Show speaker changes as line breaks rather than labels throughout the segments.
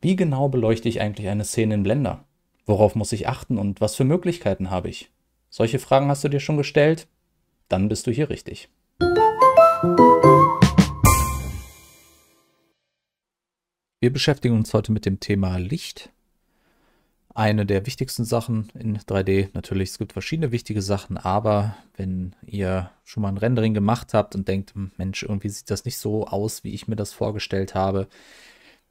Wie genau beleuchte ich eigentlich eine Szene in Blender? Worauf muss ich achten und was für Möglichkeiten habe ich? Solche Fragen hast du dir schon gestellt? Dann bist du hier richtig. Wir beschäftigen uns heute mit dem Thema Licht. Eine der wichtigsten Sachen in 3D. Natürlich, es gibt verschiedene wichtige Sachen, aber wenn ihr schon mal ein Rendering gemacht habt und denkt, Mensch, irgendwie sieht das nicht so aus, wie ich mir das vorgestellt habe,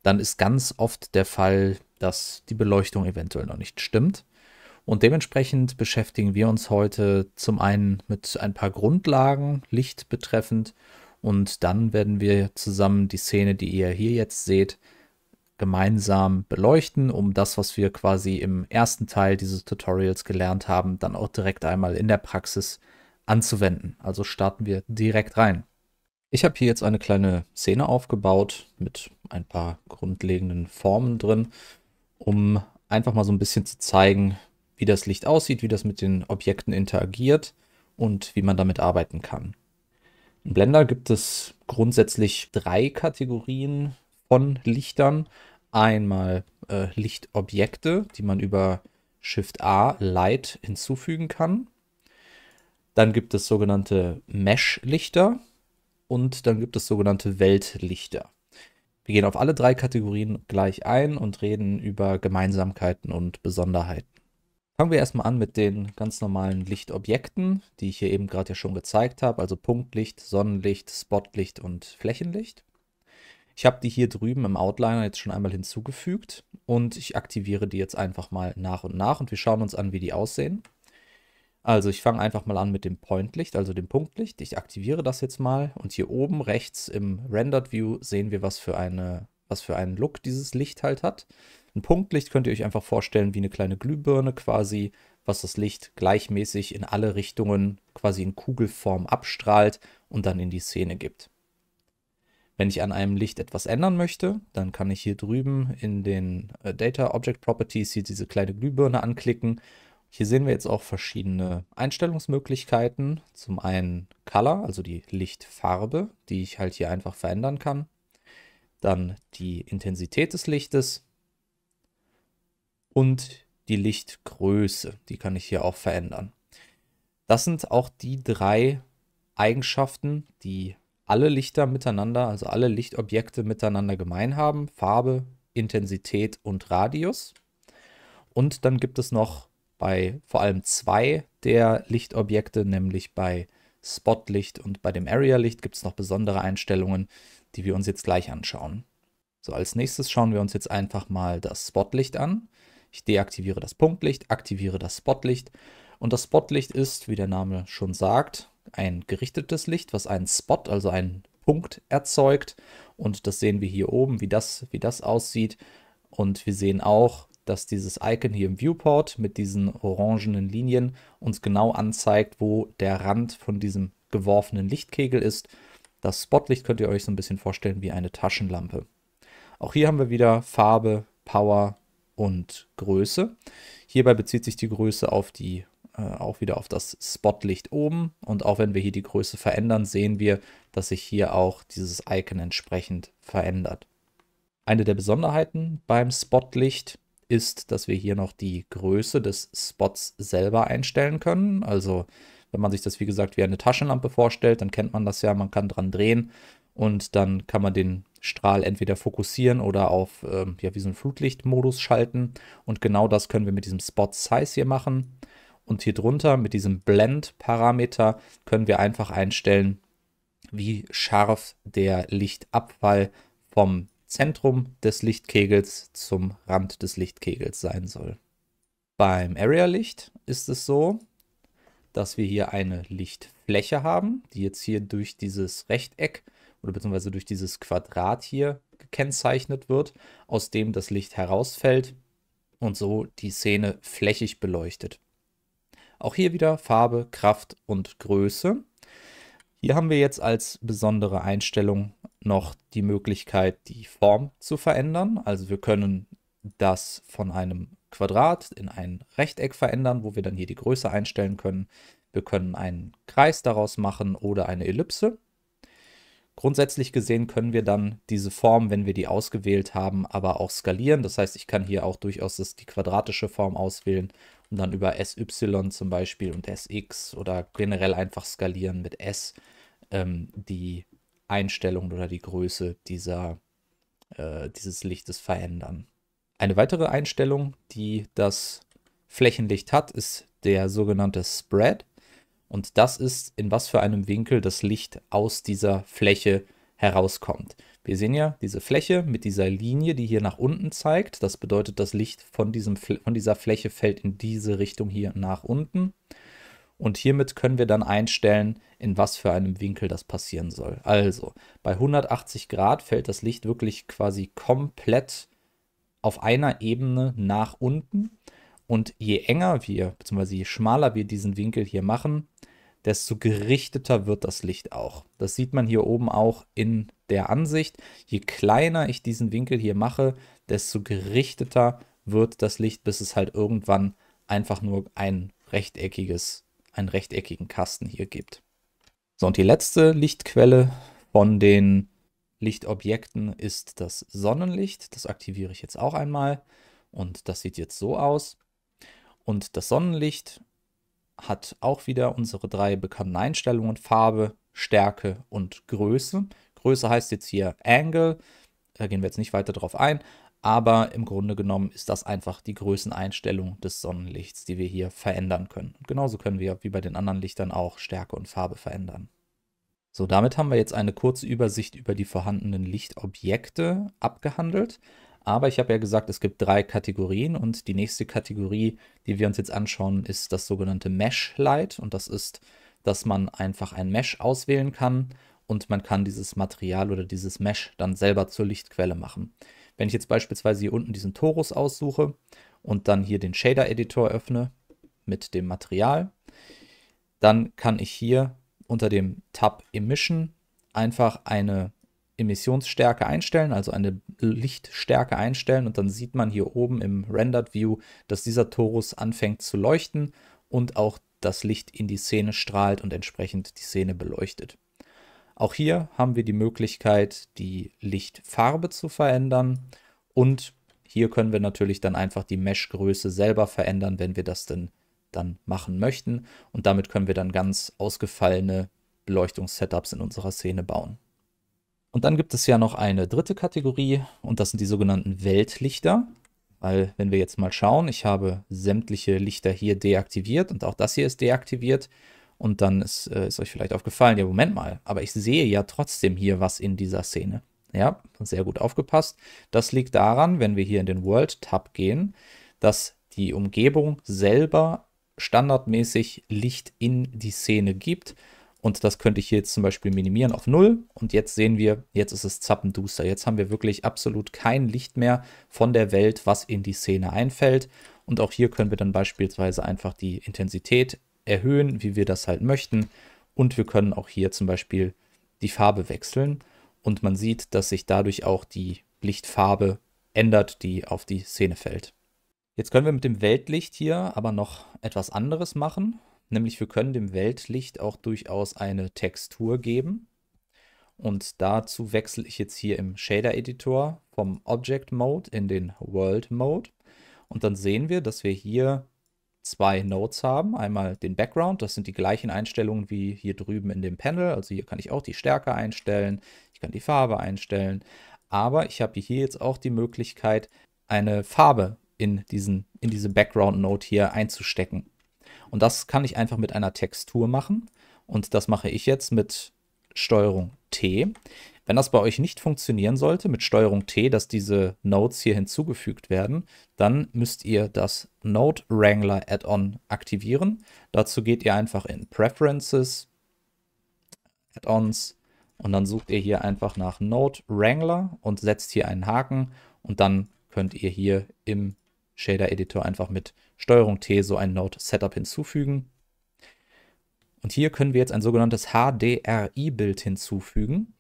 dann ist ganz oft der Fall, dass die Beleuchtung eventuell noch nicht stimmt. Und dementsprechend beschäftigen wir uns heute zum einen mit ein paar Grundlagen, Licht betreffend, und dann werden wir zusammen die Szene, die ihr hier jetzt seht, gemeinsam beleuchten, um das, was wir quasi im ersten Teil dieses Tutorials gelernt haben, dann auch direkt einmal in der Praxis anzuwenden. Also starten wir direkt rein. Ich habe hier jetzt eine kleine Szene aufgebaut mit ein paar grundlegenden Formen drin, um einfach mal so ein bisschen zu zeigen, wie das Licht aussieht, wie das mit den Objekten interagiert und wie man damit arbeiten kann. In Blender gibt es grundsätzlich drei Kategorien von Lichtern. Einmal äh, Lichtobjekte, die man über Shift A Light hinzufügen kann. Dann gibt es sogenannte Mesh-Lichter, und dann gibt es sogenannte Weltlichter. Wir gehen auf alle drei Kategorien gleich ein und reden über Gemeinsamkeiten und Besonderheiten. Fangen wir erstmal an mit den ganz normalen Lichtobjekten, die ich hier eben gerade ja schon gezeigt habe, also Punktlicht, Sonnenlicht, Spotlicht und Flächenlicht. Ich habe die hier drüben im Outliner jetzt schon einmal hinzugefügt und ich aktiviere die jetzt einfach mal nach und nach und wir schauen uns an, wie die aussehen. Also ich fange einfach mal an mit dem Pointlicht, also dem Punktlicht. Ich aktiviere das jetzt mal und hier oben rechts im Rendered View sehen wir, was für, eine, was für einen Look dieses Licht halt hat. Ein Punktlicht könnt ihr euch einfach vorstellen wie eine kleine Glühbirne quasi, was das Licht gleichmäßig in alle Richtungen quasi in Kugelform abstrahlt und dann in die Szene gibt. Wenn ich an einem Licht etwas ändern möchte, dann kann ich hier drüben in den äh, Data Object Properties hier diese kleine Glühbirne anklicken hier sehen wir jetzt auch verschiedene Einstellungsmöglichkeiten. Zum einen Color, also die Lichtfarbe, die ich halt hier einfach verändern kann. Dann die Intensität des Lichtes und die Lichtgröße, die kann ich hier auch verändern. Das sind auch die drei Eigenschaften, die alle Lichter miteinander, also alle Lichtobjekte miteinander gemein haben. Farbe, Intensität und Radius. Und dann gibt es noch bei vor allem zwei der Lichtobjekte, nämlich bei Spotlicht und bei dem Area-Licht gibt es noch besondere Einstellungen, die wir uns jetzt gleich anschauen. So, als nächstes schauen wir uns jetzt einfach mal das Spotlicht an. Ich deaktiviere das Punktlicht, aktiviere das Spotlicht und das Spotlicht ist, wie der Name schon sagt, ein gerichtetes Licht, was einen Spot, also einen Punkt erzeugt und das sehen wir hier oben, wie das, wie das aussieht und wir sehen auch, dass dieses Icon hier im Viewport mit diesen orangenen Linien uns genau anzeigt, wo der Rand von diesem geworfenen Lichtkegel ist. Das Spotlicht könnt ihr euch so ein bisschen vorstellen wie eine Taschenlampe. Auch hier haben wir wieder Farbe, Power und Größe. Hierbei bezieht sich die Größe auf die äh, auch wieder auf das Spotlicht oben und auch wenn wir hier die Größe verändern, sehen wir, dass sich hier auch dieses Icon entsprechend verändert. Eine der Besonderheiten beim Spotlicht ist, ist, dass wir hier noch die Größe des Spots selber einstellen können. Also wenn man sich das wie gesagt wie eine Taschenlampe vorstellt, dann kennt man das ja, man kann dran drehen und dann kann man den Strahl entweder fokussieren oder auf ähm, ja, wie so einen Flutlichtmodus schalten. Und genau das können wir mit diesem Spot Size hier machen. Und hier drunter mit diesem Blend-Parameter können wir einfach einstellen, wie scharf der Lichtabfall vom Zentrum des Lichtkegels zum Rand des Lichtkegels sein soll. Beim Area-Licht ist es so, dass wir hier eine Lichtfläche haben, die jetzt hier durch dieses Rechteck oder beziehungsweise durch dieses Quadrat hier gekennzeichnet wird, aus dem das Licht herausfällt und so die Szene flächig beleuchtet. Auch hier wieder Farbe, Kraft und Größe. Hier haben wir jetzt als besondere Einstellung noch die Möglichkeit, die Form zu verändern. Also wir können das von einem Quadrat in ein Rechteck verändern, wo wir dann hier die Größe einstellen können. Wir können einen Kreis daraus machen oder eine Ellipse. Grundsätzlich gesehen können wir dann diese Form, wenn wir die ausgewählt haben, aber auch skalieren. Das heißt, ich kann hier auch durchaus das, die quadratische Form auswählen und dann über SY zum Beispiel und SX oder generell einfach skalieren mit S ähm, die Einstellung oder die Größe dieser, äh, dieses Lichtes verändern. Eine weitere Einstellung, die das Flächenlicht hat, ist der sogenannte Spread. Und das ist, in was für einem Winkel das Licht aus dieser Fläche herauskommt. Wir sehen ja diese Fläche mit dieser Linie, die hier nach unten zeigt. Das bedeutet, das Licht von, diesem, von dieser Fläche fällt in diese Richtung hier nach unten. Und hiermit können wir dann einstellen, in was für einem Winkel das passieren soll. Also bei 180 Grad fällt das Licht wirklich quasi komplett auf einer Ebene nach unten. Und je enger wir, beziehungsweise je schmaler wir diesen Winkel hier machen, desto gerichteter wird das Licht auch. Das sieht man hier oben auch in der Ansicht. Je kleiner ich diesen Winkel hier mache, desto gerichteter wird das Licht, bis es halt irgendwann einfach nur ein rechteckiges einen rechteckigen Kasten hier gibt. So, und die letzte Lichtquelle von den Lichtobjekten ist das Sonnenlicht. Das aktiviere ich jetzt auch einmal. Und das sieht jetzt so aus. Und das Sonnenlicht hat auch wieder unsere drei bekannten Einstellungen, Farbe, Stärke und Größe. Größe heißt jetzt hier Angle, da gehen wir jetzt nicht weiter drauf ein, aber im Grunde genommen ist das einfach die Größeneinstellung des Sonnenlichts, die wir hier verändern können. Und genauso können wir wie bei den anderen Lichtern auch Stärke und Farbe verändern. So, damit haben wir jetzt eine kurze Übersicht über die vorhandenen Lichtobjekte abgehandelt. Aber ich habe ja gesagt, es gibt drei Kategorien und die nächste Kategorie, die wir uns jetzt anschauen, ist das sogenannte Mesh Light. Und das ist, dass man einfach ein Mesh auswählen kann und man kann dieses Material oder dieses Mesh dann selber zur Lichtquelle machen. Wenn ich jetzt beispielsweise hier unten diesen Torus aussuche und dann hier den Shader-Editor öffne mit dem Material, dann kann ich hier unter dem Tab Emission einfach eine Emissionsstärke einstellen, also eine Lichtstärke einstellen und dann sieht man hier oben im Rendered View, dass dieser Torus anfängt zu leuchten und auch das Licht in die Szene strahlt und entsprechend die Szene beleuchtet. Auch hier haben wir die Möglichkeit, die Lichtfarbe zu verändern und hier können wir natürlich dann einfach die Meshgröße selber verändern, wenn wir das denn dann machen möchten und damit können wir dann ganz ausgefallene Beleuchtungssetups in unserer Szene bauen. Und dann gibt es ja noch eine dritte Kategorie und das sind die sogenannten Weltlichter. Weil wenn wir jetzt mal schauen, ich habe sämtliche Lichter hier deaktiviert und auch das hier ist deaktiviert. Und dann ist, äh, ist euch vielleicht aufgefallen, ja, Moment mal, aber ich sehe ja trotzdem hier was in dieser Szene. Ja, sehr gut aufgepasst. Das liegt daran, wenn wir hier in den World-Tab gehen, dass die Umgebung selber standardmäßig Licht in die Szene gibt. Und das könnte ich hier jetzt zum Beispiel minimieren auf 0. Und jetzt sehen wir, jetzt ist es zappenduster. Jetzt haben wir wirklich absolut kein Licht mehr von der Welt, was in die Szene einfällt. Und auch hier können wir dann beispielsweise einfach die Intensität erhöhen, wie wir das halt möchten. Und wir können auch hier zum Beispiel die Farbe wechseln. Und man sieht, dass sich dadurch auch die Lichtfarbe ändert, die auf die Szene fällt. Jetzt können wir mit dem Weltlicht hier aber noch etwas anderes machen. Nämlich wir können dem Weltlicht auch durchaus eine Textur geben. Und dazu wechsle ich jetzt hier im Shader-Editor vom Object Mode in den World Mode. Und dann sehen wir, dass wir hier zwei Nodes haben. Einmal den Background, das sind die gleichen Einstellungen wie hier drüben in dem Panel. Also hier kann ich auch die Stärke einstellen, ich kann die Farbe einstellen. Aber ich habe hier jetzt auch die Möglichkeit, eine Farbe in, diesen, in diese Background-Node hier einzustecken. Und das kann ich einfach mit einer Textur machen. Und das mache ich jetzt mit Steuerung T. Wenn das bei euch nicht funktionieren sollte, mit Steuerung T, dass diese Nodes hier hinzugefügt werden, dann müsst ihr das Node Wrangler Add-on aktivieren. Dazu geht ihr einfach in Preferences, Add-ons und dann sucht ihr hier einfach nach Node Wrangler und setzt hier einen Haken und dann könnt ihr hier im Shader Editor einfach mit Steuerung T so ein Node Setup hinzufügen. Und hier können wir jetzt ein sogenanntes HDRI-Bild hinzufügen.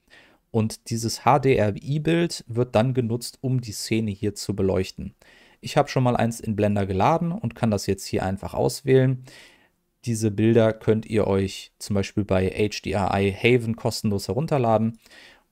Und dieses HDRI-Bild wird dann genutzt, um die Szene hier zu beleuchten. Ich habe schon mal eins in Blender geladen und kann das jetzt hier einfach auswählen. Diese Bilder könnt ihr euch zum Beispiel bei HDRI Haven kostenlos herunterladen.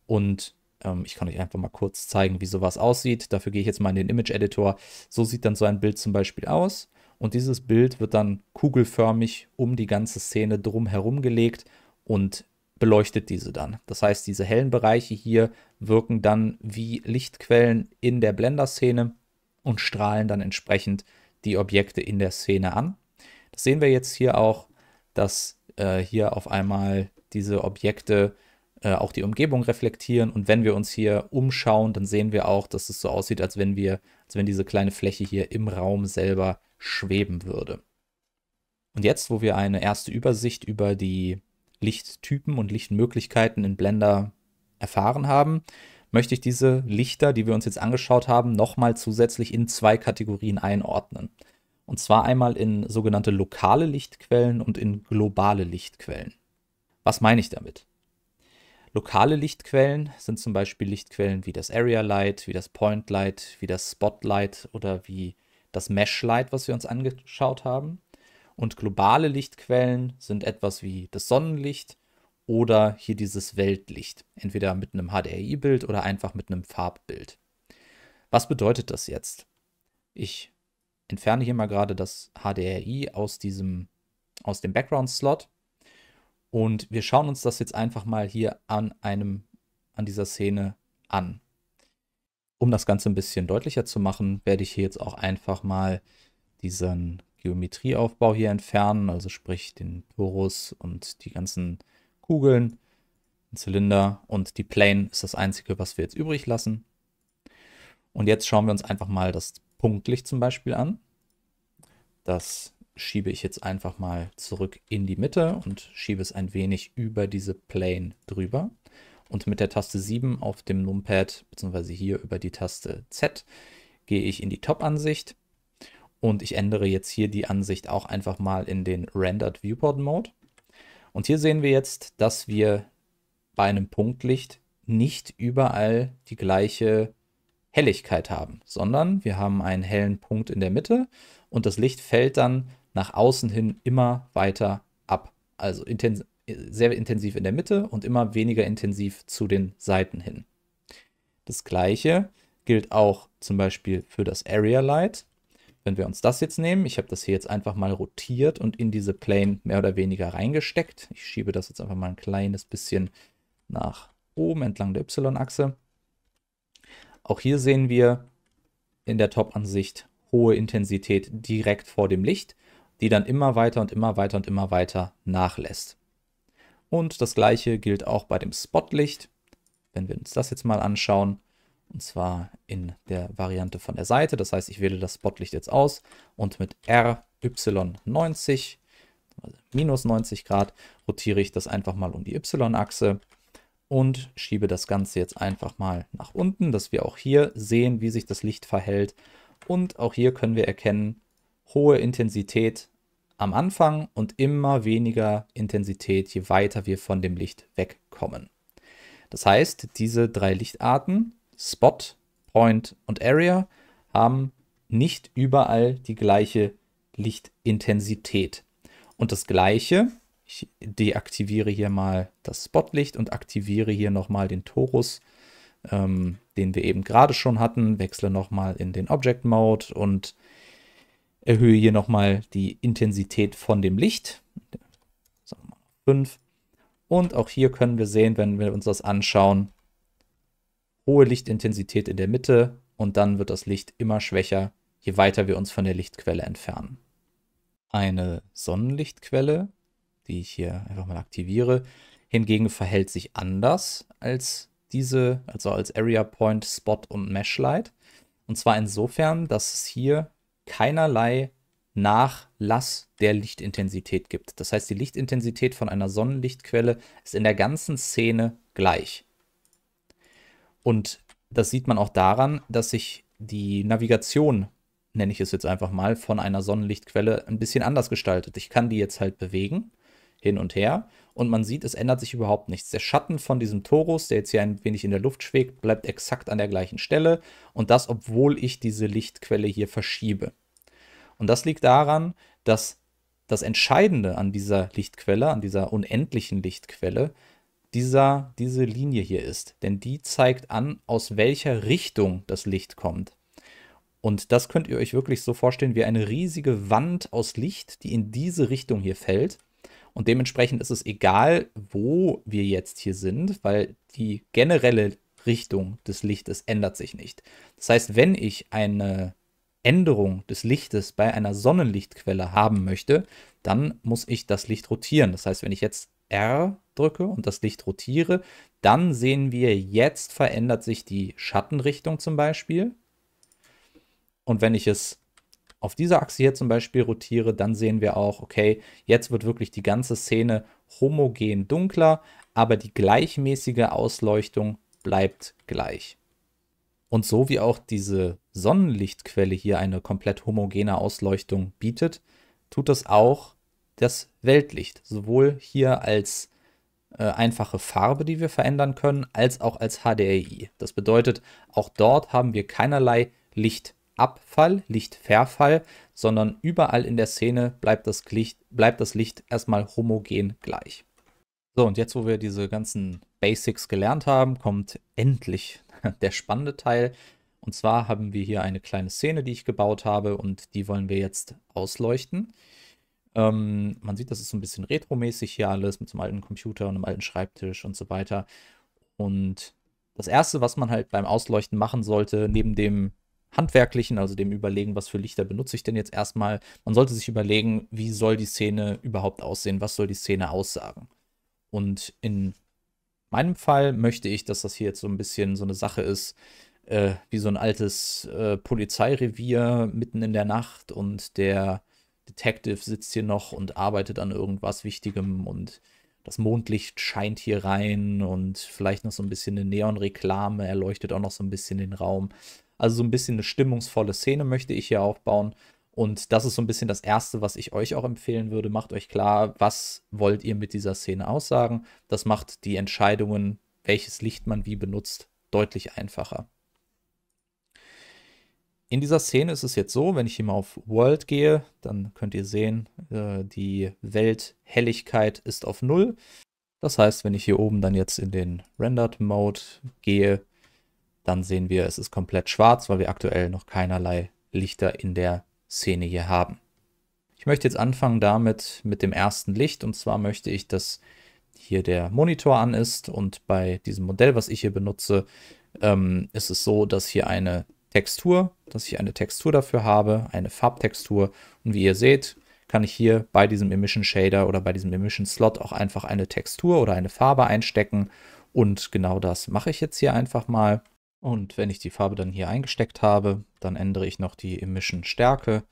Und ähm, ich kann euch einfach mal kurz zeigen, wie sowas aussieht. Dafür gehe ich jetzt mal in den Image Editor. So sieht dann so ein Bild zum Beispiel aus. Und dieses Bild wird dann kugelförmig um die ganze Szene drum herum gelegt und beleuchtet diese dann. Das heißt, diese hellen Bereiche hier wirken dann wie Lichtquellen in der Blender-Szene und strahlen dann entsprechend die Objekte in der Szene an. Das sehen wir jetzt hier auch, dass äh, hier auf einmal diese Objekte äh, auch die Umgebung reflektieren. Und wenn wir uns hier umschauen, dann sehen wir auch, dass es so aussieht, als wenn wir, als wenn diese kleine Fläche hier im Raum selber schweben würde. Und jetzt, wo wir eine erste Übersicht über die Lichttypen und Lichtmöglichkeiten in Blender erfahren haben, möchte ich diese Lichter, die wir uns jetzt angeschaut haben, nochmal zusätzlich in zwei Kategorien einordnen. Und zwar einmal in sogenannte lokale Lichtquellen und in globale Lichtquellen. Was meine ich damit? Lokale Lichtquellen sind zum Beispiel Lichtquellen wie das Area Light, wie das Point Light, wie das Spotlight oder wie das Mesh Light, was wir uns angeschaut haben. Und globale Lichtquellen sind etwas wie das Sonnenlicht oder hier dieses Weltlicht, entweder mit einem HDRI-Bild oder einfach mit einem Farbbild. Was bedeutet das jetzt? Ich entferne hier mal gerade das HDRI aus diesem aus dem Background-Slot und wir schauen uns das jetzt einfach mal hier an einem an dieser Szene an. Um das Ganze ein bisschen deutlicher zu machen, werde ich hier jetzt auch einfach mal diesen Geometrieaufbau hier entfernen, also sprich den Torus und die ganzen Kugeln, den Zylinder und die Plane ist das Einzige, was wir jetzt übrig lassen. Und jetzt schauen wir uns einfach mal das Punktlicht zum Beispiel an. Das schiebe ich jetzt einfach mal zurück in die Mitte und schiebe es ein wenig über diese Plane drüber. Und mit der Taste 7 auf dem Numpad, beziehungsweise hier über die Taste Z, gehe ich in die Top-Ansicht und ich ändere jetzt hier die Ansicht auch einfach mal in den Rendered Viewport Mode. Und hier sehen wir jetzt, dass wir bei einem Punktlicht nicht überall die gleiche Helligkeit haben, sondern wir haben einen hellen Punkt in der Mitte und das Licht fällt dann nach außen hin immer weiter ab. Also intens sehr intensiv in der Mitte und immer weniger intensiv zu den Seiten hin. Das gleiche gilt auch zum Beispiel für das Area Light. Wenn wir uns das jetzt nehmen, ich habe das hier jetzt einfach mal rotiert und in diese Plane mehr oder weniger reingesteckt. Ich schiebe das jetzt einfach mal ein kleines bisschen nach oben entlang der Y-Achse. Auch hier sehen wir in der Top-Ansicht hohe Intensität direkt vor dem Licht, die dann immer weiter und immer weiter und immer weiter nachlässt. Und das gleiche gilt auch bei dem Spotlicht. Wenn wir uns das jetzt mal anschauen, und zwar in der Variante von der Seite. Das heißt, ich wähle das Spotlicht jetzt aus und mit RY90, also minus 90 Grad, rotiere ich das einfach mal um die Y-Achse und schiebe das Ganze jetzt einfach mal nach unten, dass wir auch hier sehen, wie sich das Licht verhält. Und auch hier können wir erkennen, hohe Intensität am Anfang und immer weniger Intensität, je weiter wir von dem Licht wegkommen. Das heißt, diese drei Lichtarten Spot, Point und Area haben nicht überall die gleiche Lichtintensität. Und das gleiche, ich deaktiviere hier mal das Spotlicht und aktiviere hier nochmal den Torus, ähm, den wir eben gerade schon hatten, wechsle nochmal in den Object Mode und erhöhe hier nochmal die Intensität von dem Licht. Sagen wir mal 5. Und auch hier können wir sehen, wenn wir uns das anschauen, hohe Lichtintensität in der Mitte und dann wird das Licht immer schwächer, je weiter wir uns von der Lichtquelle entfernen. Eine Sonnenlichtquelle, die ich hier einfach mal aktiviere, hingegen verhält sich anders als diese, also als Area Point, Spot und Meshlight. Und zwar insofern, dass es hier keinerlei Nachlass der Lichtintensität gibt. Das heißt, die Lichtintensität von einer Sonnenlichtquelle ist in der ganzen Szene gleich. Und das sieht man auch daran, dass sich die Navigation, nenne ich es jetzt einfach mal, von einer Sonnenlichtquelle ein bisschen anders gestaltet. Ich kann die jetzt halt bewegen, hin und her, und man sieht, es ändert sich überhaupt nichts. Der Schatten von diesem Torus, der jetzt hier ein wenig in der Luft schwebt, bleibt exakt an der gleichen Stelle und das, obwohl ich diese Lichtquelle hier verschiebe. Und das liegt daran, dass das Entscheidende an dieser Lichtquelle, an dieser unendlichen Lichtquelle, dieser, diese Linie hier ist. Denn die zeigt an, aus welcher Richtung das Licht kommt. Und das könnt ihr euch wirklich so vorstellen wie eine riesige Wand aus Licht, die in diese Richtung hier fällt. Und dementsprechend ist es egal, wo wir jetzt hier sind, weil die generelle Richtung des Lichtes ändert sich nicht. Das heißt, wenn ich eine Änderung des Lichtes bei einer Sonnenlichtquelle haben möchte, dann muss ich das Licht rotieren. Das heißt, wenn ich jetzt R drücke und das Licht rotiere, dann sehen wir, jetzt verändert sich die Schattenrichtung zum Beispiel. Und wenn ich es auf dieser Achse hier zum Beispiel rotiere, dann sehen wir auch, okay, jetzt wird wirklich die ganze Szene homogen dunkler, aber die gleichmäßige Ausleuchtung bleibt gleich. Und so wie auch diese Sonnenlichtquelle hier eine komplett homogene Ausleuchtung bietet, tut das auch das Weltlicht. Sowohl hier als äh, einfache Farbe, die wir verändern können, als auch als HDRI. Das bedeutet, auch dort haben wir keinerlei Lichtabfall, Lichtverfall, sondern überall in der Szene bleibt das Licht, bleibt das Licht erstmal homogen gleich. So, und jetzt, wo wir diese ganzen Basics gelernt haben, kommt endlich der spannende Teil. Und zwar haben wir hier eine kleine Szene, die ich gebaut habe und die wollen wir jetzt ausleuchten. Ähm, man sieht, das ist so ein bisschen retromäßig hier alles mit so einem alten Computer und einem alten Schreibtisch und so weiter. Und das Erste, was man halt beim Ausleuchten machen sollte, neben dem handwerklichen, also dem Überlegen, was für Lichter benutze ich denn jetzt erstmal, man sollte sich überlegen, wie soll die Szene überhaupt aussehen, was soll die Szene aussagen. Und in meinem Fall möchte ich, dass das hier jetzt so ein bisschen so eine Sache ist, äh, wie so ein altes äh, Polizeirevier mitten in der Nacht und der Detective sitzt hier noch und arbeitet an irgendwas Wichtigem und das Mondlicht scheint hier rein und vielleicht noch so ein bisschen eine Neonreklame erleuchtet auch noch so ein bisschen den Raum. Also so ein bisschen eine stimmungsvolle Szene möchte ich hier aufbauen. Und das ist so ein bisschen das Erste, was ich euch auch empfehlen würde. Macht euch klar, was wollt ihr mit dieser Szene aussagen. Das macht die Entscheidungen, welches Licht man wie benutzt, deutlich einfacher in dieser Szene ist es jetzt so, wenn ich hier mal auf World gehe, dann könnt ihr sehen, äh, die Welthelligkeit ist auf null. Das heißt, wenn ich hier oben dann jetzt in den Rendered Mode gehe, dann sehen wir, es ist komplett schwarz, weil wir aktuell noch keinerlei Lichter in der Szene hier haben. Ich möchte jetzt anfangen damit mit dem ersten Licht und zwar möchte ich, dass hier der Monitor an ist und bei diesem Modell, was ich hier benutze, ähm, ist es so, dass hier eine Textur, dass ich eine Textur dafür habe, eine Farbtextur. Und wie ihr seht, kann ich hier bei diesem Emission Shader oder bei diesem Emission Slot auch einfach eine Textur oder eine Farbe einstecken. Und genau das mache ich jetzt hier einfach mal. Und wenn ich die Farbe dann hier eingesteckt habe, dann ändere ich noch die Emission Stärke.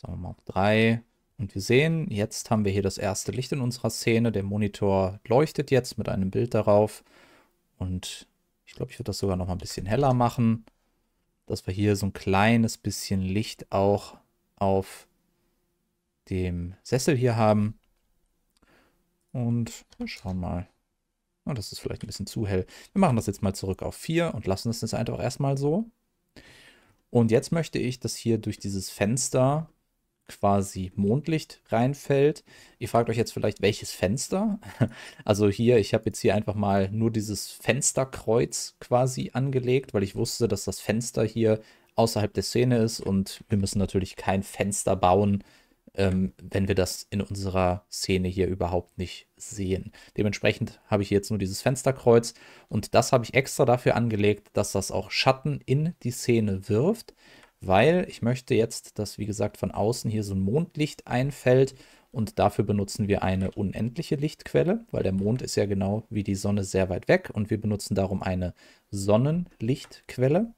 Sagen wir mal auf 3. Und wir sehen, jetzt haben wir hier das erste Licht in unserer Szene. Der Monitor leuchtet jetzt mit einem Bild darauf. Und ich glaube, ich würde das sogar noch mal ein bisschen heller machen dass wir hier so ein kleines bisschen Licht auch auf dem Sessel hier haben. Und wir schauen mal. Oh, das ist vielleicht ein bisschen zu hell. Wir machen das jetzt mal zurück auf 4 und lassen es jetzt einfach erstmal so. Und jetzt möchte ich, dass hier durch dieses Fenster quasi Mondlicht reinfällt. Ihr fragt euch jetzt vielleicht, welches Fenster? Also hier, ich habe jetzt hier einfach mal nur dieses Fensterkreuz quasi angelegt, weil ich wusste, dass das Fenster hier außerhalb der Szene ist und wir müssen natürlich kein Fenster bauen, ähm, wenn wir das in unserer Szene hier überhaupt nicht sehen. Dementsprechend habe ich jetzt nur dieses Fensterkreuz und das habe ich extra dafür angelegt, dass das auch Schatten in die Szene wirft weil ich möchte jetzt, dass wie gesagt von außen hier so ein Mondlicht einfällt und dafür benutzen wir eine unendliche Lichtquelle, weil der Mond ist ja genau wie die Sonne sehr weit weg und wir benutzen darum eine Sonnenlichtquelle.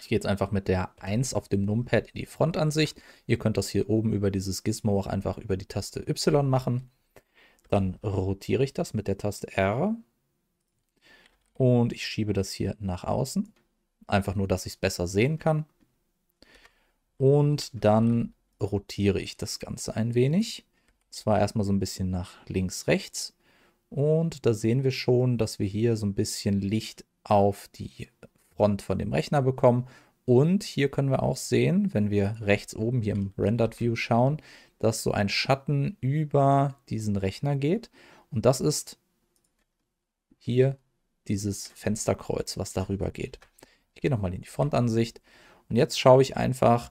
Ich gehe jetzt einfach mit der 1 auf dem Numpad in die Frontansicht. Ihr könnt das hier oben über dieses Gizmo auch einfach über die Taste Y machen. Dann rotiere ich das mit der Taste R und ich schiebe das hier nach außen. Einfach nur, dass ich es besser sehen kann. Und dann rotiere ich das Ganze ein wenig. Zwar erstmal so ein bisschen nach links, rechts. Und da sehen wir schon, dass wir hier so ein bisschen Licht auf die Front von dem Rechner bekommen. Und hier können wir auch sehen, wenn wir rechts oben hier im Rendered View schauen, dass so ein Schatten über diesen Rechner geht. Und das ist hier dieses Fensterkreuz, was darüber geht. Ich gehe nochmal in die Frontansicht und jetzt schaue ich einfach,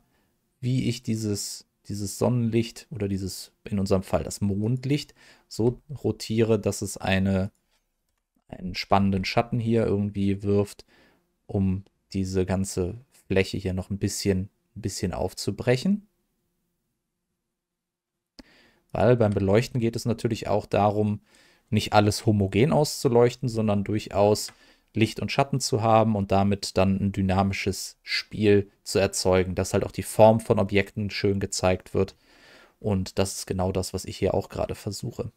wie ich dieses, dieses Sonnenlicht oder dieses, in unserem Fall das Mondlicht, so rotiere, dass es eine, einen spannenden Schatten hier irgendwie wirft, um diese ganze Fläche hier noch ein bisschen, ein bisschen aufzubrechen. Weil beim Beleuchten geht es natürlich auch darum, nicht alles homogen auszuleuchten, sondern durchaus Licht und Schatten zu haben und damit dann ein dynamisches Spiel zu erzeugen, dass halt auch die Form von Objekten schön gezeigt wird. Und das ist genau das, was ich hier auch gerade versuche.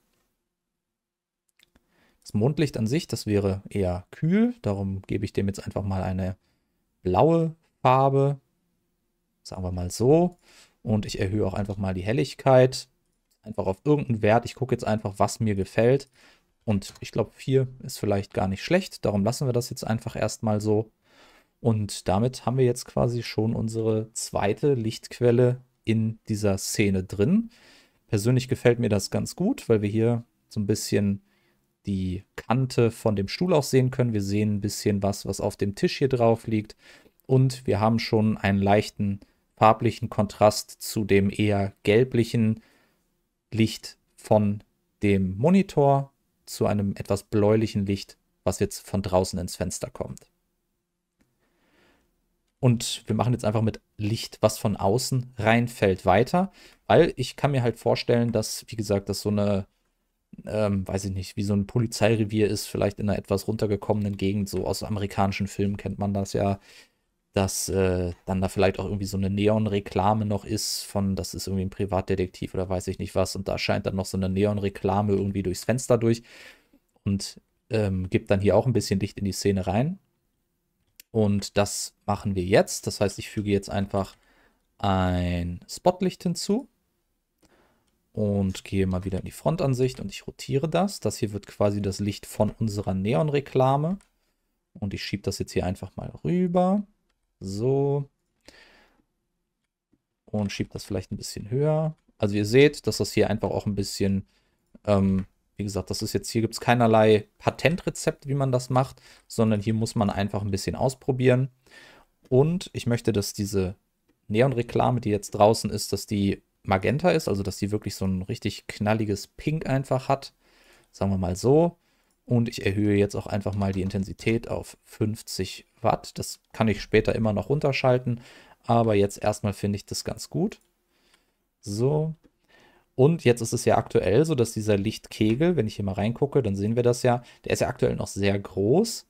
Das Mondlicht an sich, das wäre eher kühl, darum gebe ich dem jetzt einfach mal eine blaue Farbe, sagen wir mal so. Und ich erhöhe auch einfach mal die Helligkeit, einfach auf irgendeinen Wert. Ich gucke jetzt einfach, was mir gefällt. Und ich glaube, 4 ist vielleicht gar nicht schlecht. Darum lassen wir das jetzt einfach erstmal so. Und damit haben wir jetzt quasi schon unsere zweite Lichtquelle in dieser Szene drin. Persönlich gefällt mir das ganz gut, weil wir hier so ein bisschen die Kante von dem Stuhl auch sehen können. Wir sehen ein bisschen was, was auf dem Tisch hier drauf liegt. Und wir haben schon einen leichten farblichen Kontrast zu dem eher gelblichen Licht von dem Monitor zu einem etwas bläulichen Licht, was jetzt von draußen ins Fenster kommt. Und wir machen jetzt einfach mit Licht, was von außen reinfällt, weiter, weil ich kann mir halt vorstellen, dass, wie gesagt, das so eine, ähm, weiß ich nicht, wie so ein Polizeirevier ist, vielleicht in einer etwas runtergekommenen Gegend, so aus amerikanischen Filmen kennt man das ja, dass äh, dann da vielleicht auch irgendwie so eine Neon-Reklame noch ist von, das ist irgendwie ein Privatdetektiv oder weiß ich nicht was und da scheint dann noch so eine Neon-Reklame irgendwie durchs Fenster durch und ähm, gibt dann hier auch ein bisschen Licht in die Szene rein. Und das machen wir jetzt. Das heißt, ich füge jetzt einfach ein Spotlicht hinzu und gehe mal wieder in die Frontansicht und ich rotiere das. Das hier wird quasi das Licht von unserer Neon-Reklame und ich schiebe das jetzt hier einfach mal rüber. So. Und schiebt das vielleicht ein bisschen höher. Also ihr seht, dass das hier einfach auch ein bisschen, ähm, wie gesagt, das ist jetzt, hier gibt es keinerlei Patentrezept, wie man das macht, sondern hier muss man einfach ein bisschen ausprobieren. Und ich möchte, dass diese Neon-Reklame, die jetzt draußen ist, dass die magenta ist, also dass die wirklich so ein richtig knalliges Pink einfach hat. Sagen wir mal so. Und ich erhöhe jetzt auch einfach mal die Intensität auf 50 Watt. Das kann ich später immer noch runterschalten. Aber jetzt erstmal finde ich das ganz gut. So. Und jetzt ist es ja aktuell so, dass dieser Lichtkegel, wenn ich hier mal reingucke, dann sehen wir das ja, der ist ja aktuell noch sehr groß.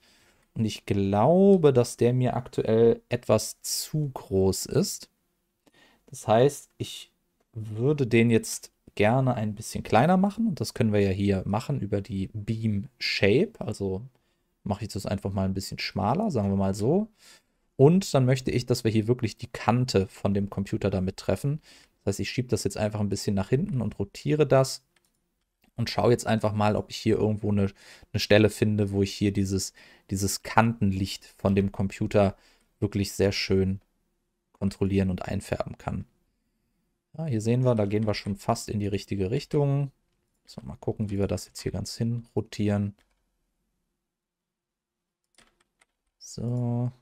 Und ich glaube, dass der mir aktuell etwas zu groß ist. Das heißt, ich würde den jetzt gerne ein bisschen kleiner machen. Und das können wir ja hier machen über die Beam Shape. Also mache ich das einfach mal ein bisschen schmaler, sagen wir mal so. Und dann möchte ich, dass wir hier wirklich die Kante von dem Computer damit treffen. Das heißt, ich schiebe das jetzt einfach ein bisschen nach hinten und rotiere das und schaue jetzt einfach mal, ob ich hier irgendwo eine, eine Stelle finde, wo ich hier dieses, dieses Kantenlicht von dem Computer wirklich sehr schön kontrollieren und einfärben kann. Ja, ah, hier sehen wir, da gehen wir schon fast in die richtige Richtung. So, mal gucken, wie wir das jetzt hier ganz hin rotieren. So.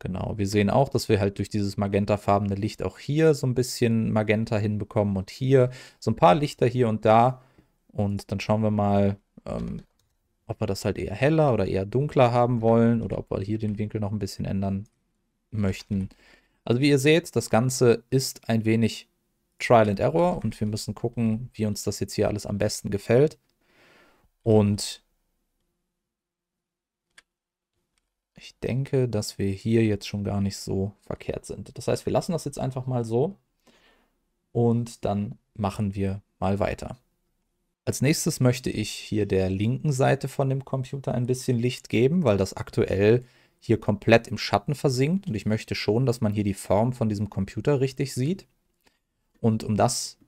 Genau, wir sehen auch, dass wir halt durch dieses magentafarbene Licht auch hier so ein bisschen Magenta hinbekommen und hier so ein paar Lichter hier und da. Und dann schauen wir mal, ähm, ob wir das halt eher heller oder eher dunkler haben wollen oder ob wir hier den Winkel noch ein bisschen ändern möchten. Also wie ihr seht, das Ganze ist ein wenig Trial and Error und wir müssen gucken, wie uns das jetzt hier alles am besten gefällt. Und ich denke, dass wir hier jetzt schon gar nicht so verkehrt sind. Das heißt, wir lassen das jetzt einfach mal so und dann machen wir mal weiter. Als nächstes möchte ich hier der linken Seite von dem Computer ein bisschen Licht geben, weil das aktuell hier komplett im Schatten versinkt und ich möchte schon, dass man hier die Form von diesem Computer richtig sieht. Und um das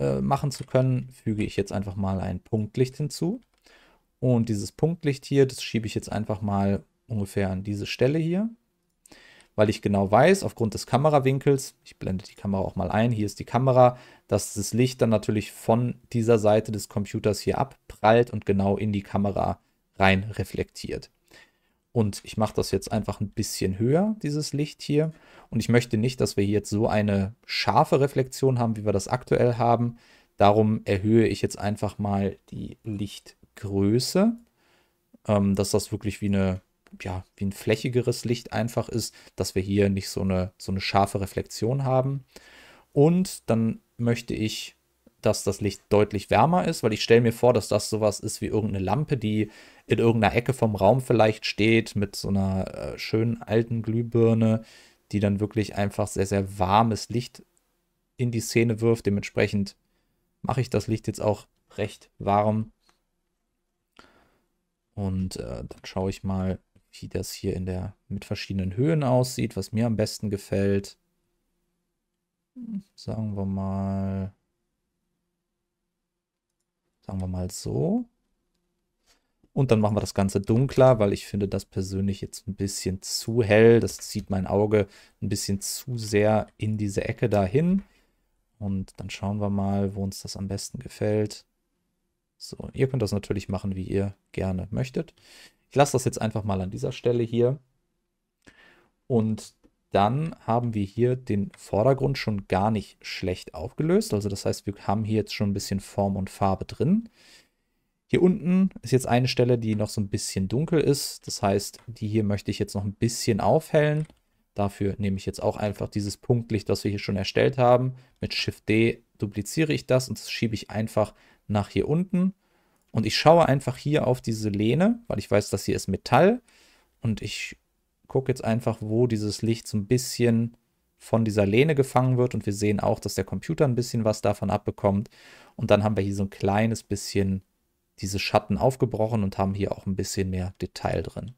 äh, machen zu können, füge ich jetzt einfach mal ein Punktlicht hinzu. Und dieses Punktlicht hier, das schiebe ich jetzt einfach mal ungefähr an diese Stelle hier weil ich genau weiß, aufgrund des Kamerawinkels, ich blende die Kamera auch mal ein, hier ist die Kamera, dass das Licht dann natürlich von dieser Seite des Computers hier abprallt und genau in die Kamera rein reflektiert. Und ich mache das jetzt einfach ein bisschen höher, dieses Licht hier. Und ich möchte nicht, dass wir hier jetzt so eine scharfe Reflexion haben, wie wir das aktuell haben. Darum erhöhe ich jetzt einfach mal die Lichtgröße, ähm, dass das wirklich wie eine ja, wie ein flächigeres Licht einfach ist, dass wir hier nicht so eine, so eine scharfe Reflexion haben. Und dann möchte ich, dass das Licht deutlich wärmer ist, weil ich stelle mir vor, dass das sowas ist wie irgendeine Lampe, die in irgendeiner Ecke vom Raum vielleicht steht, mit so einer äh, schönen alten Glühbirne, die dann wirklich einfach sehr, sehr warmes Licht in die Szene wirft. Dementsprechend mache ich das Licht jetzt auch recht warm. Und äh, dann schaue ich mal, wie das hier in der mit verschiedenen Höhen aussieht, was mir am besten gefällt. Sagen wir mal, sagen wir mal so. Und dann machen wir das Ganze dunkler, weil ich finde das persönlich jetzt ein bisschen zu hell. Das zieht mein Auge ein bisschen zu sehr in diese Ecke dahin. Und dann schauen wir mal, wo uns das am besten gefällt. So, ihr könnt das natürlich machen, wie ihr gerne möchtet. Ich lasse das jetzt einfach mal an dieser Stelle hier. Und dann haben wir hier den Vordergrund schon gar nicht schlecht aufgelöst. Also das heißt, wir haben hier jetzt schon ein bisschen Form und Farbe drin. Hier unten ist jetzt eine Stelle, die noch so ein bisschen dunkel ist. Das heißt, die hier möchte ich jetzt noch ein bisschen aufhellen. Dafür nehme ich jetzt auch einfach dieses Punktlicht, das wir hier schon erstellt haben. Mit Shift D dupliziere ich das und das schiebe ich einfach nach hier unten. Und ich schaue einfach hier auf diese Lehne, weil ich weiß, dass hier ist Metall. Und ich gucke jetzt einfach, wo dieses Licht so ein bisschen von dieser Lehne gefangen wird. Und wir sehen auch, dass der Computer ein bisschen was davon abbekommt. Und dann haben wir hier so ein kleines bisschen diese Schatten aufgebrochen und haben hier auch ein bisschen mehr Detail drin.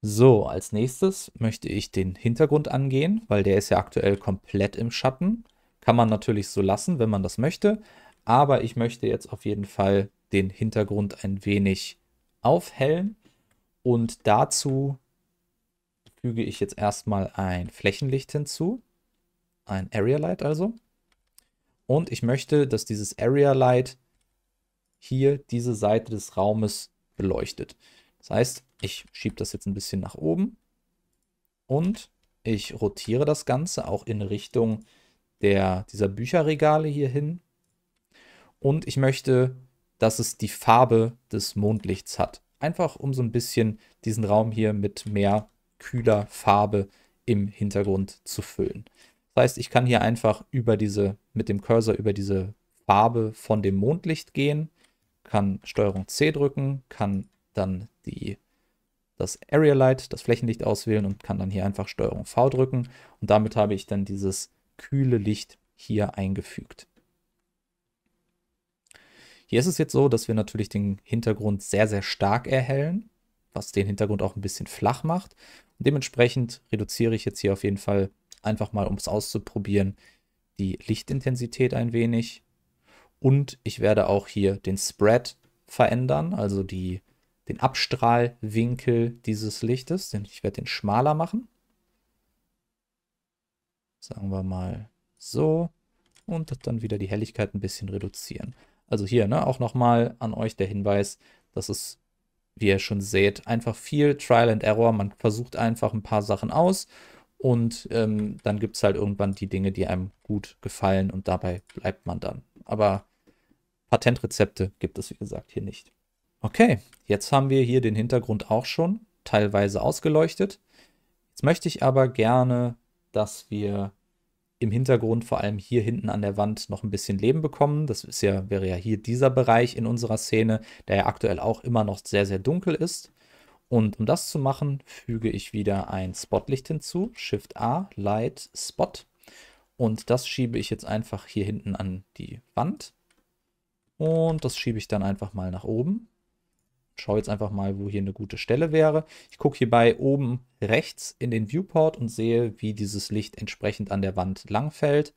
So, als nächstes möchte ich den Hintergrund angehen, weil der ist ja aktuell komplett im Schatten. Kann man natürlich so lassen, wenn man das möchte. Aber ich möchte jetzt auf jeden Fall den Hintergrund ein wenig aufhellen. Und dazu füge ich jetzt erstmal ein Flächenlicht hinzu, ein Area Light also. Und ich möchte, dass dieses Area Light hier diese Seite des Raumes beleuchtet. Das heißt, ich schiebe das jetzt ein bisschen nach oben und ich rotiere das Ganze auch in Richtung der, dieser Bücherregale hier hin. Und ich möchte dass es die Farbe des Mondlichts hat. Einfach um so ein bisschen diesen Raum hier mit mehr kühler Farbe im Hintergrund zu füllen. Das heißt, ich kann hier einfach über diese, mit dem Cursor über diese Farbe von dem Mondlicht gehen, kann Steuerung C drücken, kann dann die, das Area Light, das Flächenlicht auswählen und kann dann hier einfach Steuerung V drücken. Und damit habe ich dann dieses kühle Licht hier eingefügt. Hier ist es jetzt so, dass wir natürlich den Hintergrund sehr, sehr stark erhellen, was den Hintergrund auch ein bisschen flach macht. Und dementsprechend reduziere ich jetzt hier auf jeden Fall einfach mal, um es auszuprobieren, die Lichtintensität ein wenig. Und ich werde auch hier den Spread verändern, also die, den Abstrahlwinkel dieses Lichtes. Denn ich werde den schmaler machen. Sagen wir mal so. Und dann wieder die Helligkeit ein bisschen reduzieren. Also hier ne, auch nochmal an euch der Hinweis, dass es, wie ihr schon seht, einfach viel Trial and Error. Man versucht einfach ein paar Sachen aus und ähm, dann gibt es halt irgendwann die Dinge, die einem gut gefallen und dabei bleibt man dann. Aber Patentrezepte gibt es, wie gesagt, hier nicht. Okay, jetzt haben wir hier den Hintergrund auch schon teilweise ausgeleuchtet. Jetzt möchte ich aber gerne, dass wir im Hintergrund, vor allem hier hinten an der Wand, noch ein bisschen Leben bekommen. Das ist ja, wäre ja hier dieser Bereich in unserer Szene, der ja aktuell auch immer noch sehr, sehr dunkel ist. Und um das zu machen, füge ich wieder ein Spotlicht hinzu, Shift A, Light, Spot. Und das schiebe ich jetzt einfach hier hinten an die Wand. Und das schiebe ich dann einfach mal nach oben schaue jetzt einfach mal, wo hier eine gute Stelle wäre. Ich gucke hierbei oben rechts in den Viewport und sehe, wie dieses Licht entsprechend an der Wand langfällt.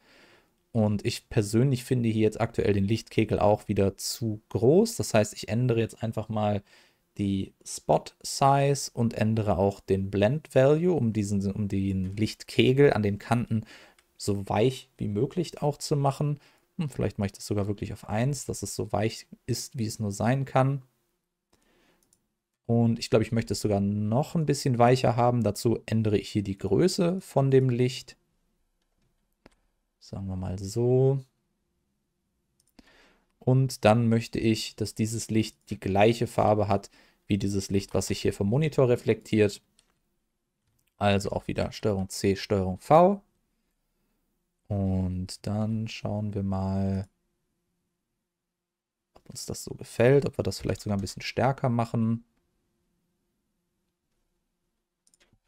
Und ich persönlich finde hier jetzt aktuell den Lichtkegel auch wieder zu groß. Das heißt, ich ändere jetzt einfach mal die Spot Size und ändere auch den Blend Value, um diesen, um den Lichtkegel an den Kanten so weich wie möglich auch zu machen. Hm, vielleicht mache ich das sogar wirklich auf 1, dass es so weich ist, wie es nur sein kann. Und ich glaube, ich möchte es sogar noch ein bisschen weicher haben. Dazu ändere ich hier die Größe von dem Licht. Sagen wir mal so. Und dann möchte ich, dass dieses Licht die gleiche Farbe hat wie dieses Licht, was sich hier vom Monitor reflektiert. Also auch wieder Steuerung C, Steuerung V. Und dann schauen wir mal, ob uns das so gefällt, ob wir das vielleicht sogar ein bisschen stärker machen.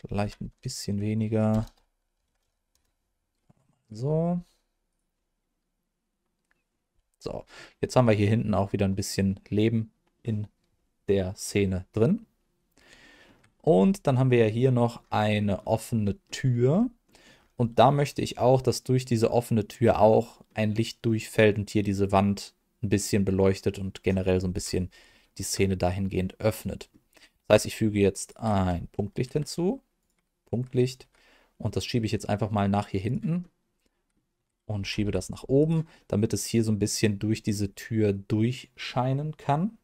Vielleicht ein bisschen weniger. So. So, jetzt haben wir hier hinten auch wieder ein bisschen Leben in der Szene drin. Und dann haben wir ja hier noch eine offene Tür. Und da möchte ich auch, dass durch diese offene Tür auch ein Licht durchfällt und hier diese Wand ein bisschen beleuchtet und generell so ein bisschen die Szene dahingehend öffnet. Das heißt, ich füge jetzt ein Punktlicht hinzu Punktlicht. Und das schiebe ich jetzt einfach mal nach hier hinten und schiebe das nach oben, damit es hier so ein bisschen durch diese Tür durchscheinen kann.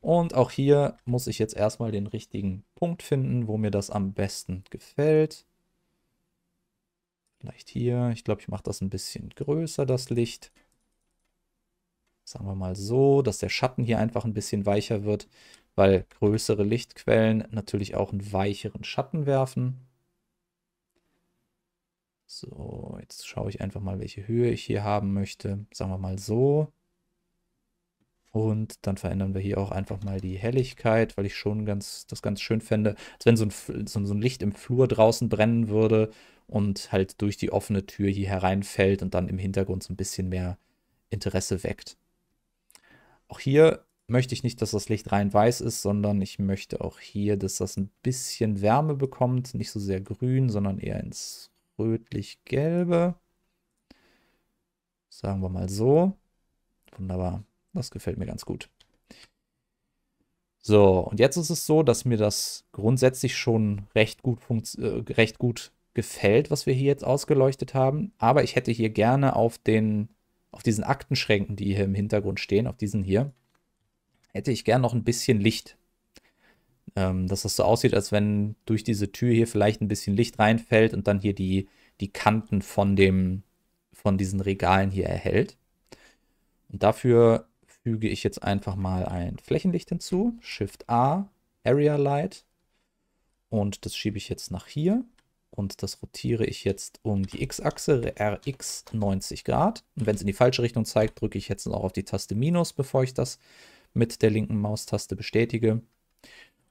Und auch hier muss ich jetzt erstmal den richtigen Punkt finden, wo mir das am besten gefällt. Vielleicht hier. Ich glaube, ich mache das ein bisschen größer, das Licht. Sagen wir mal so, dass der Schatten hier einfach ein bisschen weicher wird weil größere Lichtquellen natürlich auch einen weicheren Schatten werfen. So, jetzt schaue ich einfach mal, welche Höhe ich hier haben möchte. Sagen wir mal so. Und dann verändern wir hier auch einfach mal die Helligkeit, weil ich schon ganz, das ganz schön fände, als wenn so ein, so ein Licht im Flur draußen brennen würde und halt durch die offene Tür hier hereinfällt und dann im Hintergrund so ein bisschen mehr Interesse weckt. Auch hier möchte ich nicht, dass das Licht rein weiß ist, sondern ich möchte auch hier, dass das ein bisschen Wärme bekommt. Nicht so sehr grün, sondern eher ins rötlich-gelbe. Sagen wir mal so. Wunderbar. Das gefällt mir ganz gut. So, und jetzt ist es so, dass mir das grundsätzlich schon recht gut, äh, recht gut gefällt, was wir hier jetzt ausgeleuchtet haben. Aber ich hätte hier gerne auf, den, auf diesen Aktenschränken, die hier im Hintergrund stehen, auf diesen hier, hätte ich gern noch ein bisschen Licht. Ähm, dass das so aussieht, als wenn durch diese Tür hier vielleicht ein bisschen Licht reinfällt und dann hier die, die Kanten von, dem, von diesen Regalen hier erhält. Und dafür füge ich jetzt einfach mal ein Flächenlicht hinzu. Shift A, Area Light. Und das schiebe ich jetzt nach hier. Und das rotiere ich jetzt um die X-Achse, RX 90 Grad. Und wenn es in die falsche Richtung zeigt, drücke ich jetzt noch auf die Taste Minus, bevor ich das äh, mit der linken Maustaste bestätige.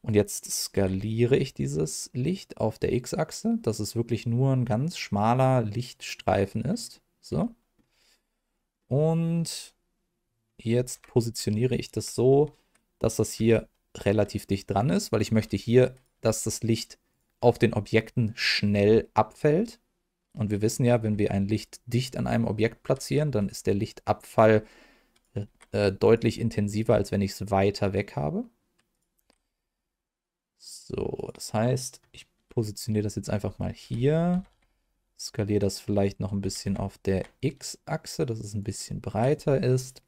Und jetzt skaliere ich dieses Licht auf der X-Achse, dass es wirklich nur ein ganz schmaler Lichtstreifen ist. So. Und jetzt positioniere ich das so, dass das hier relativ dicht dran ist, weil ich möchte hier, dass das Licht auf den Objekten schnell abfällt. Und wir wissen ja, wenn wir ein Licht dicht an einem Objekt platzieren, dann ist der Lichtabfall äh, deutlich intensiver, als wenn ich es weiter weg habe. So, das heißt, ich positioniere das jetzt einfach mal hier. Skaliere das vielleicht noch ein bisschen auf der X-Achse, dass es ein bisschen breiter ist.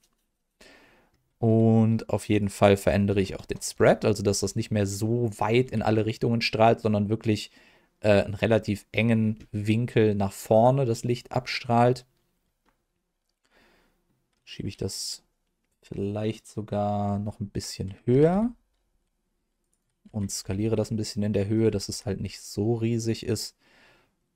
Und auf jeden Fall verändere ich auch den Spread, also dass das nicht mehr so weit in alle Richtungen strahlt, sondern wirklich äh, einen relativ engen Winkel nach vorne das Licht abstrahlt. Schiebe ich das Vielleicht sogar noch ein bisschen höher. Und skaliere das ein bisschen in der Höhe, dass es halt nicht so riesig ist.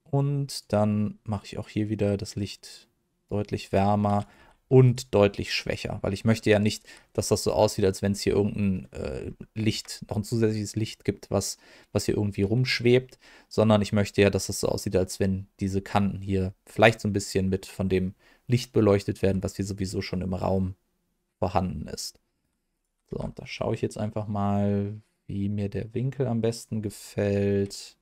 Und dann mache ich auch hier wieder das Licht deutlich wärmer und deutlich schwächer, weil ich möchte ja nicht, dass das so aussieht, als wenn es hier irgendein äh, Licht, noch ein zusätzliches Licht gibt, was, was hier irgendwie rumschwebt, sondern ich möchte ja, dass das so aussieht, als wenn diese Kanten hier vielleicht so ein bisschen mit von dem Licht beleuchtet werden, was wir sowieso schon im Raum vorhanden ist. So, und da schaue ich jetzt einfach mal, wie mir der Winkel am besten gefällt.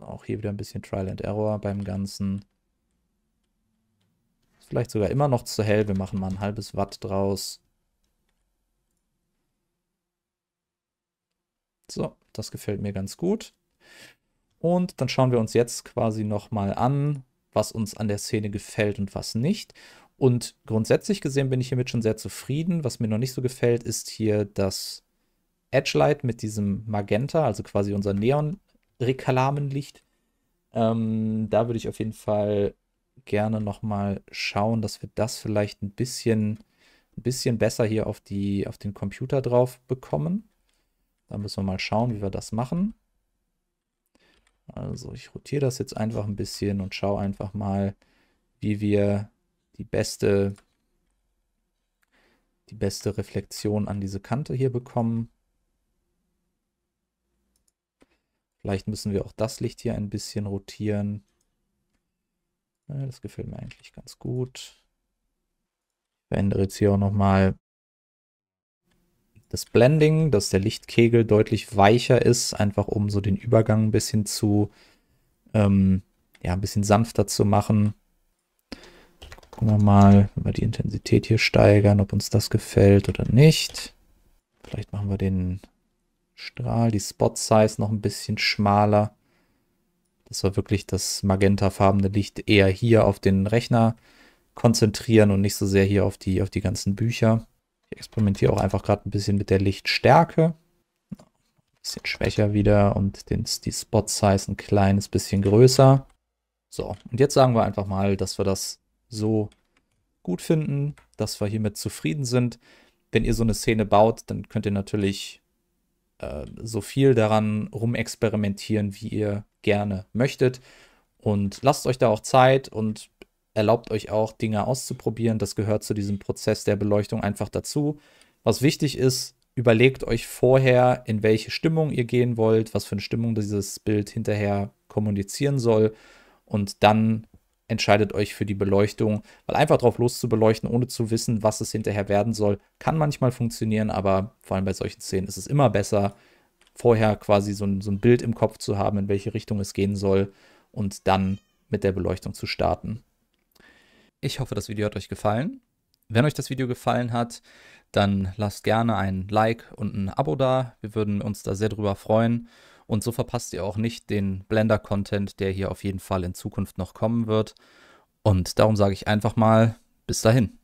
auch hier wieder ein bisschen Trial and Error beim Ganzen. Ist vielleicht sogar immer noch zu hell. Wir machen mal ein halbes Watt draus. So, das gefällt mir ganz gut. Und dann schauen wir uns jetzt quasi nochmal an, was uns an der Szene gefällt und was nicht. Und grundsätzlich gesehen bin ich hiermit schon sehr zufrieden. Was mir noch nicht so gefällt, ist hier das Edge Light mit diesem Magenta, also quasi unser neon rekalamenlicht Ähm, da würde ich auf jeden Fall gerne nochmal schauen, dass wir das vielleicht ein bisschen, ein bisschen besser hier auf, die, auf den Computer drauf bekommen. Da müssen wir mal schauen, wie wir das machen. Also ich rotiere das jetzt einfach ein bisschen und schaue einfach mal, wie wir die beste, die beste Reflexion an diese Kante hier bekommen. Vielleicht müssen wir auch das Licht hier ein bisschen rotieren. Das gefällt mir eigentlich ganz gut. Ich verändere jetzt hier auch nochmal das Blending, dass der Lichtkegel deutlich weicher ist, einfach um so den Übergang ein bisschen zu, ähm, ja, ein bisschen sanfter zu machen. Gucken wir mal, wenn wir die Intensität hier steigern, ob uns das gefällt oder nicht. Vielleicht machen wir den Strahl, die Spot Size noch ein bisschen schmaler. Dass wir wirklich das magentafarbene Licht eher hier auf den Rechner konzentrieren und nicht so sehr hier auf die, auf die ganzen Bücher. Ich experimentiere auch einfach gerade ein bisschen mit der Lichtstärke. Ein bisschen schwächer wieder und den, die Spot-Size ein kleines bisschen größer. So, und jetzt sagen wir einfach mal, dass wir das so gut finden, dass wir hiermit zufrieden sind. Wenn ihr so eine Szene baut, dann könnt ihr natürlich ähm, so viel daran rumexperimentieren, wie ihr gerne möchtet. Und lasst euch da auch Zeit und erlaubt euch auch, Dinge auszuprobieren. Das gehört zu diesem Prozess der Beleuchtung einfach dazu. Was wichtig ist, überlegt euch vorher, in welche Stimmung ihr gehen wollt, was für eine Stimmung dieses Bild hinterher kommunizieren soll und dann entscheidet euch für die Beleuchtung, weil einfach drauf loszubeleuchten, ohne zu wissen, was es hinterher werden soll, kann manchmal funktionieren, aber vor allem bei solchen Szenen ist es immer besser, vorher quasi so ein, so ein Bild im Kopf zu haben, in welche Richtung es gehen soll und dann mit der Beleuchtung zu starten. Ich hoffe, das Video hat euch gefallen. Wenn euch das Video gefallen hat, dann lasst gerne ein Like und ein Abo da. Wir würden uns da sehr drüber freuen. Und so verpasst ihr auch nicht den Blender-Content, der hier auf jeden Fall in Zukunft noch kommen wird. Und darum sage ich einfach mal, bis dahin.